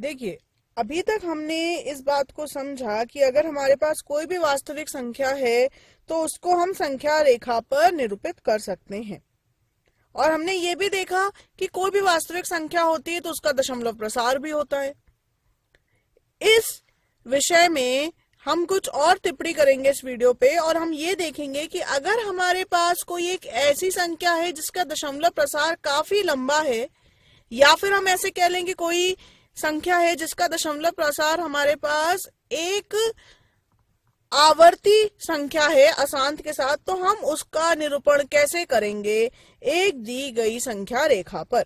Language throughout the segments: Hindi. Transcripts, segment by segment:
देखिए अभी तक हमने इस बात को समझा कि अगर हमारे पास कोई भी वास्तविक संख्या है तो उसको हम संख्या रेखा पर निरूपित कर सकते हैं और हमने ये भी देखा कि कोई भी वास्तविक संख्या होती है तो उसका दशमलव प्रसार भी होता है इस विषय में हम कुछ और टिप्पणी करेंगे इस वीडियो पे और हम ये देखेंगे कि अगर हमारे पास कोई एक ऐसी संख्या है जिसका दशमलव प्रसार काफी लंबा है या फिर हम ऐसे कह लेंगे कोई संख्या है जिसका दशमलव प्रसार हमारे पास एक आवर्ती संख्या है अशांत के साथ तो हम उसका निरूपण कैसे करेंगे एक दी गई संख्या रेखा पर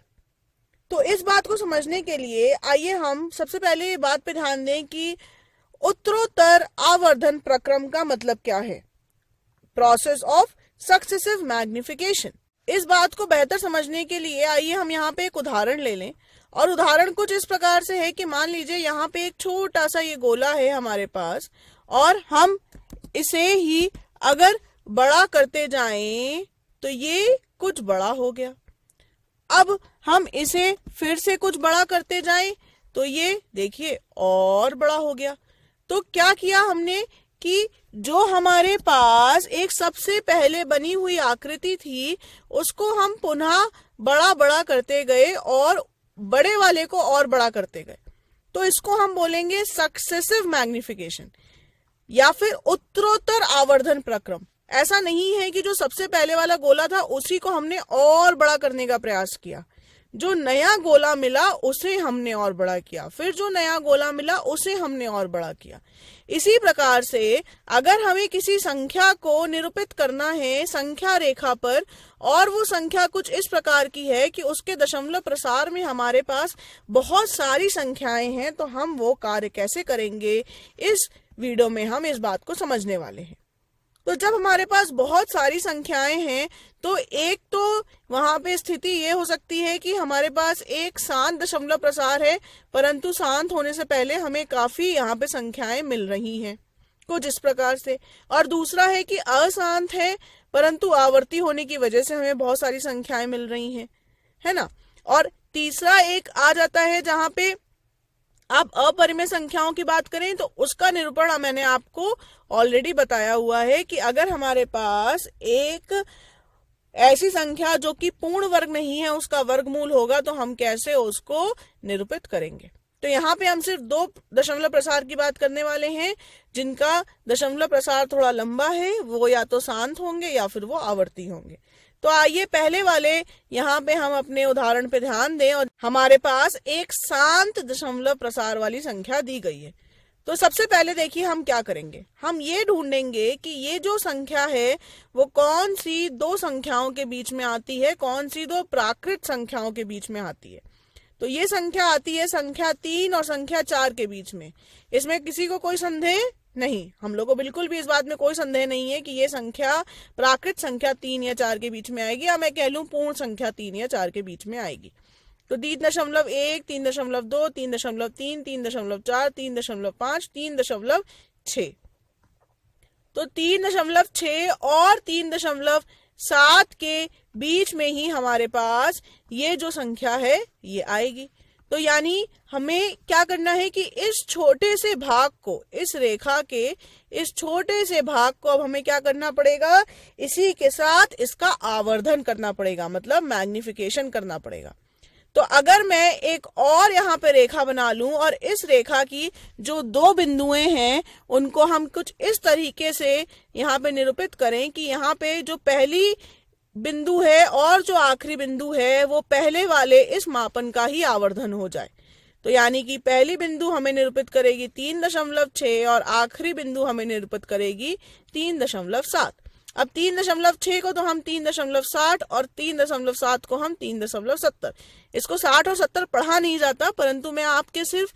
तो इस बात को समझने के लिए आइए हम सबसे पहले ये बात पे ध्यान दें कि उत्तरोत्तर आवर्धन प्रक्रम का मतलब क्या है प्रोसेस ऑफ सक्सेसिव मैग्निफिकेशन इस बात को बेहतर समझने के लिए आइए हम यहाँ पे एक उदाहरण ले लें और उदाहरण कुछ इस प्रकार से है कि मान लीजिए यहाँ पे एक छोटा सा ये गोला है हमारे पास और हम इसे ही अगर बड़ा करते जाएं तो ये कुछ बड़ा हो गया अब हम इसे फिर से कुछ बड़ा करते जाएं तो ये देखिए और बड़ा हो गया तो क्या किया हमने कि जो हमारे पास एक सबसे पहले बनी हुई आकृति थी उसको हम पुनः बड़ा बड़ा करते गए और बड़े वाले को और बड़ा करते गए तो इसको हम बोलेंगे सक्सेसिव मैग्निफिकेशन या फिर उत्तरोत्तर आवर्धन प्रक्रम ऐसा नहीं है कि जो सबसे पहले वाला गोला था उसी को हमने और बड़ा करने का प्रयास किया जो नया गोला मिला उसे हमने और बड़ा किया फिर जो नया गोला मिला उसे हमने और बड़ा किया इसी प्रकार से अगर हमें किसी संख्या को निरूपित करना है संख्या रेखा पर और वो संख्या कुछ इस प्रकार की है कि उसके दशमलव प्रसार में हमारे पास बहुत सारी संख्याएं हैं तो हम वो कार्य कैसे करेंगे इस वीडियो में हम इस बात को समझने वाले हैं तो जब हमारे पास बहुत सारी संख्याएं हैं तो एक तो वहां पे स्थिति ये हो सकती है कि हमारे पास एक शांत दशमलव प्रसार है परंतु शांत होने से पहले हमें काफी यहाँ पे संख्याएं मिल रही हैं कुछ इस प्रकार से और दूसरा है कि अशांत है परंतु आवर्ती होने की वजह से हमें बहुत सारी संख्याएं मिल रही हैं है ना और तीसरा एक आ जाता है जहां पे अब अपरिमेय संख्याओं की बात करें तो उसका निरूपण मैंने आपको ऑलरेडी बताया हुआ है कि अगर हमारे पास एक ऐसी संख्या जो कि पूर्ण वर्ग नहीं है उसका वर्गमूल होगा तो हम कैसे उसको निरूपित करेंगे तो यहाँ पे हम सिर्फ दो दशमलव प्रसार की बात करने वाले हैं जिनका दशमलव प्रसार थोड़ा लंबा है वो या तो शांत होंगे या फिर वो आवर्ती होंगे तो आइए पहले वाले यहाँ पे हम अपने उदाहरण पे ध्यान दें और हमारे पास एक शांत दशमलव प्रसार वाली संख्या दी गई है तो सबसे पहले देखिए हम क्या करेंगे हम ये ढूंढेंगे कि ये जो संख्या है वो कौन सी दो संख्याओं के बीच में आती है कौन सी दो प्राकृत संख्याओं के बीच में आती है तो ये संख्या आती है संख्या तीन और संख्या चार के बीच में इसमें किसी को कोई संदेह नहीं हम लोग को बिल्कुल भी इस बात में कोई संदेह नहीं है कि ये संख्या प्राकृत संख्या तीन या चार के बीच में आएगी या मैं कह लूँ पूर्ण संख्या तीन या चार के बीच में आएगी तो तीन दशमलव एक तीन दशमलव दो तीन दशमलव तीन तीन दशमलव चार तीन दशमलव पांच तीन दशमलव छ तो तीन दशमलव छ और तीन दशमलव सात के बीच में ही हमारे पास ये जो संख्या है ये आएगी तो यानी हमें क्या करना है कि इस छोटे से भाग को इस रेखा के इस छोटे से भाग को अब हमें क्या करना पड़ेगा इसी के साथ इसका आवर्धन करना पड़ेगा मतलब मैग्निफिकेशन करना पड़ेगा तो अगर मैं एक और यहाँ पे रेखा बना लूं और इस रेखा की जो दो बिंदुएं हैं उनको हम कुछ इस तरीके से यहाँ पे निरूपित करें कि यहाँ पे जो पहली बिंदु है और जो आखिरी बिंदु है वो पहले वाले इस मापन का ही आवर्धन हो जाए तो यानी कि पहली बिंदु हमें निरूपित करेगी तीन दशमलव छह और आखिरी बिंदु हमें निरूपित करेगी तीन दशमलव सात अब तीन दशमलव छह को तो हम तीन दशमलव साठ और तीन दशमलव सात को हम तीन दशमलव सत्तर इसको साठ और सत्तर पढ़ा नहीं जाता परंतु मैं आपके सिर्फ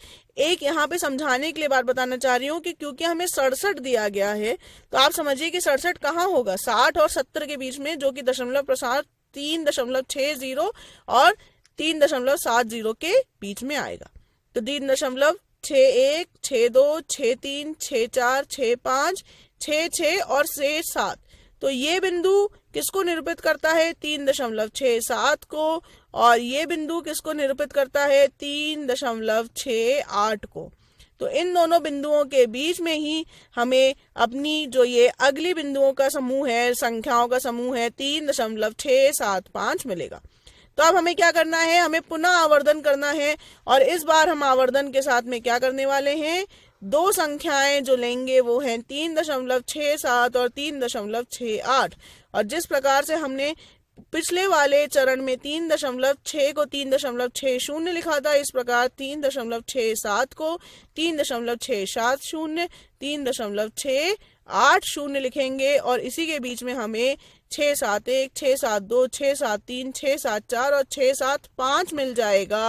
एक यहाँ पे समझाने के लिए बात बताना चाह रही हूँ कि क्योंकि हमें सड़सठ दिया गया है तो आप समझिए कि सड़सठ कहाँ होगा साठ और सत्तर के बीच में जो कि दशमलव प्रसार तीन दशमलव छह जीरो और तीन दशमलव सात जीरो के बीच में आएगा तो तीन दशमलव छ एक छ दो छ तीन छ चार छ पाँच छ छ और छ सात तो ये बिंदु किसको निरूपित करता है तीन दशमलव छ सात को और ये बिंदु किसको निरूपित करता है तीन दशमलव छ आठ को तो इन दोनों बिंदुओं के बीच में ही हमें अपनी जो ये अगली बिंदुओं का समूह है संख्याओं का समूह है तीन दशमलव छ सात पांच मिलेगा तो अब हमें क्या करना है हमें पुनः आवर्धन करना है और इस बार हम आवर्धन के साथ में क्या करने वाले हैं दो संख्याएं जो लेंगे वो हैं तीन दशमलव छः सात और तीन दशमलव छः आठ और जिस प्रकार से हमने पिछले वाले चरण में तीन दशमलव छः को तीन दशमलव छः शून्य लिखा था इस प्रकार तीन दशमलव छः सात को तीन दशमलव छः सात शून्य तीन दशमलव छः आठ शून्य लिखेंगे और इसी के बीच में हमें छः सात एक छः सात दो छः सात तीन छः सात चार और छः सात पाँच मिल जाएगा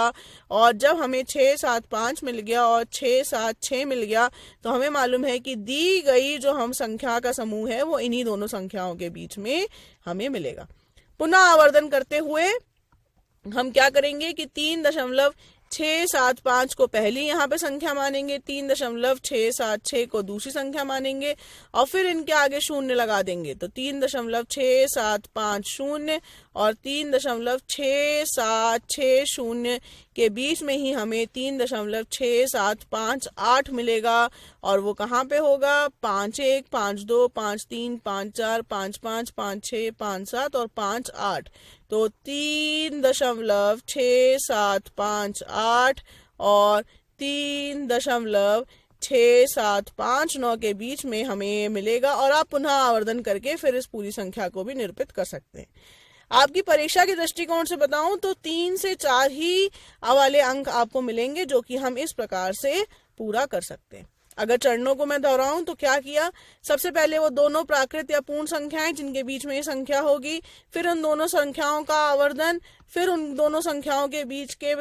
और जब हमें छः सात पाँच मिल गया और छः सात छः मिल गया तो हमें मालूम है कि दी गई जो हम संख्या का समूह है वो इन्हीं दोनों संख्याओं के बीच में हमें मिलेगा पुनः आवर्धन करते हुए हम क्या करेंगे कि तीन दशमलव छह सात पांच को पहली यहाँ पे संख्या मानेंगे तीन दशमलव छः सात छः को दूसरी संख्या मानेंगे और फिर इनके आगे शून्य लगा देंगे तो तीन दशमलव छह सात पाँच शून्य और तीन दशमलव छह सात छह शून्य के बीच में ही हमें तीन दशमलव छह सात पाँच आठ मिलेगा और वो कहाँ पे होगा पांच एक पांच दो पांच तीन पाँच चार पाँच पांच पाँच छ पाँच सात और पांच आठ तो तीन दशमलव छ सात पाँच आठ और तीन दशमलव छ सात पाँच नौ के बीच में हमें मिलेगा और आप पुनः आवर्धन करके फिर इस पूरी संख्या को भी निरूपित कर सकते हैं आपकी परीक्षा के दृष्टिकोण से बताऊं तो तीन से चार ही वाले अंक आपको मिलेंगे जो कि हम इस प्रकार से पूरा कर सकते हैं अगर चरणों को मैं दोहराऊं तो क्या किया सबसे पहले वो दोनों प्राकृत या पूर्ण संख्याएं जिनके बीच में ये संख्या होगी फिर उन दोनों संख्याओं का आवर्धन फिर उन दोनों संख्याओं के बीच के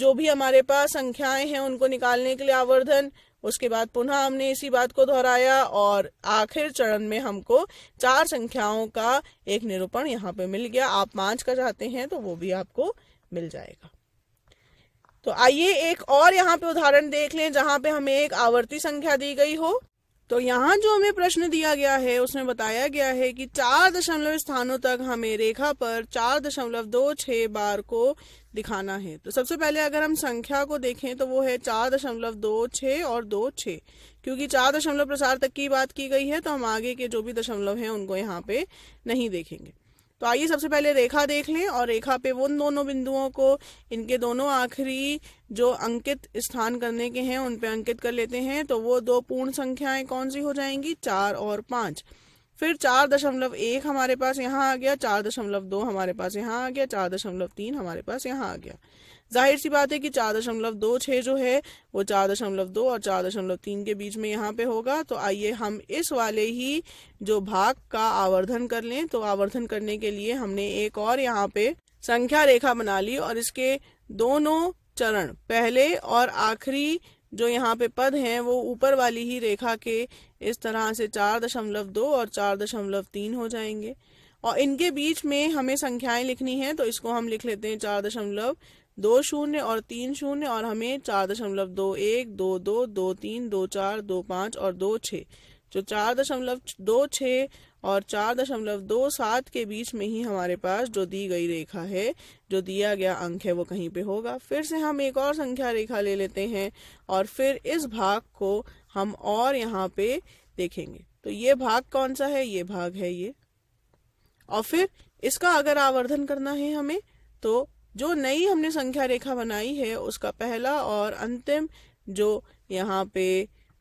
जो भी हमारे पास संख्याएं हैं उनको निकालने के लिए आवर्धन उसके बाद पुनः हमने इसी बात को दोहराया और आखिर चरण में हमको चार संख्याओं का एक निरूपण यहाँ पे मिल गया आप पांच का चाहते हैं तो वो भी आपको मिल जाएगा तो आइए एक और यहाँ पे उदाहरण देख लें जहाँ पे हमें एक आवर्ती संख्या दी गई हो तो यहाँ जो हमें प्रश्न दिया गया है उसमें बताया गया है कि चार दशमलव स्थानों तक हमें रेखा पर चार दशमलव दो छ बार को दिखाना है तो सबसे पहले अगर हम संख्या को देखें तो वो है चार दशमलव दो छ और दो छ क्योंकि चार दशमलव प्रसार तक की बात की गई है तो हम आगे के जो भी दशमलव है उनको यहाँ पे नहीं देखेंगे तो आइए सबसे पहले रेखा देख लें और रेखा पे उन दोनों बिंदुओं को इनके दोनों आखिरी जो अंकित स्थान करने के हैं उन पे अंकित कर लेते हैं तो वो दो पूर्ण संख्याएं कौन सी हो जाएंगी चार और पांच फिर चार दशमलव एक हमारे पास यहाँ आ गया चार दशमलव दो हमारे पास यहाँ आ गया चार दशमलव तीन हमारे पास यहाँ आ गया जाहिर सी बात है कि चार दशमलव दो छः जो है वो चार दशमलव दो और चार दशमलव तीन के बीच में यहाँ पे होगा तो आइए हम इस वाले ही जो भाग का आवर्धन कर लें तो आवर्धन करने के लिए हमने एक और यहाँ पे संख्या रेखा बना ली और इसके दोनों चरण पहले और आखिरी जो यहाँ पे पद हैं वो ऊपर वाली ही रेखा के इस तरह से चार दशमलव दो और चार दशमलव तीन हो जाएंगे और इनके बीच में हमें संख्याएं लिखनी है तो इसको हम लिख लेते हैं चार दशमलव दो शून्य और तीन शून्य और हमें चार दशमलव दो एक दो दो दो तीन दो चार दो पाँच और दो छः जो चार दशमलव दो छः और चार दशमलव दो सात के बीच में ही हमारे पास जो दी गई रेखा है जो दिया गया अंक है वो कहीं पे होगा फिर से हम एक और संख्या रेखा ले लेते हैं और फिर इस भाग को हम और यहाँ पे देखेंगे तो ये भाग कौन सा है ये भाग है ये और फिर इसका अगर आवर्धन करना है हमें तो जो नई हमने संख्या रेखा बनाई है उसका पहला और अंतिम जो यहाँ पे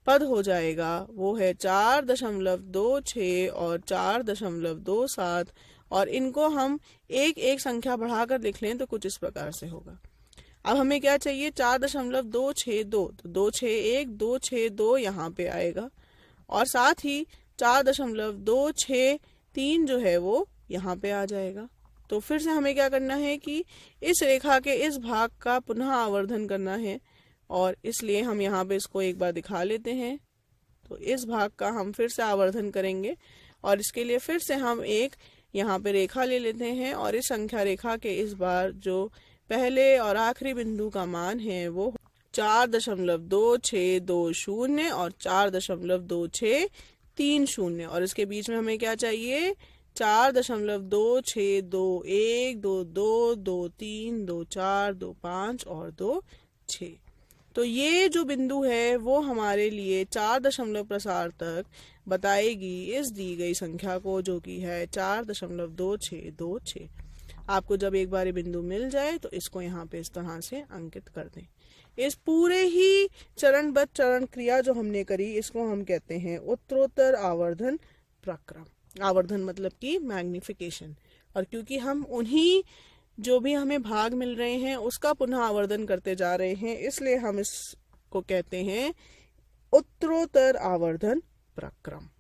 पद हो जाएगा वो है चार दशमलव दो छ और चार दशमलव दो सात और इनको हम एक एक संख्या बढ़ाकर लिख लें तो कुछ इस प्रकार से होगा अब हमें क्या चाहिए चार दशमलव दो छ दो तो दो छ एक दो छ दो यहाँ पे आएगा और साथ ही चार दशमलव दो छ तीन जो है वो यहाँ पे आ जाएगा तो फिर से हमें क्या करना है कि इस रेखा के इस भाग का पुनः आवर्धन करना है और इसलिए हम यहाँ पे इसको एक बार दिखा लेते हैं तो इस भाग का हम फिर से आवर्धन करेंगे और इसके लिए फिर से हम एक यहाँ पे रेखा ले लेते हैं और इस संख्या रेखा के इस बार जो पहले और आखिरी बिंदु का मान है वो चार दशमलव दो छ दो शून्य और चार दशमलव दो छ तीन शून्य और इसके बीच में हमें क्या चाहिए चार दशमलव दो छ दो एक दो दो दो तीन दो चार दो पाँच और दो छ तो ये जो बिंदु है वो हमारे लिए चार दशमलव प्रसार तक बताएगी इस दी गई संख्या को जो कि है चार दशमलव दो छ दो छ आपको जब एक बार बिंदु मिल जाए तो इसको यहाँ पे इस तरह से अंकित कर दें इस पूरे ही चरणबद्ध चरण क्रिया जो हमने करी इसको हम कहते हैं उत्तरोत्तर आवर्धन प्रक्रम आवर्धन मतलब कि मैग्निफिकेशन और क्योंकि हम उन्हीं जो भी हमें भाग मिल रहे हैं उसका पुनः आवर्धन करते जा रहे हैं इसलिए हम इसको कहते हैं उत्तरोत्तर आवर्धन प्रक्रम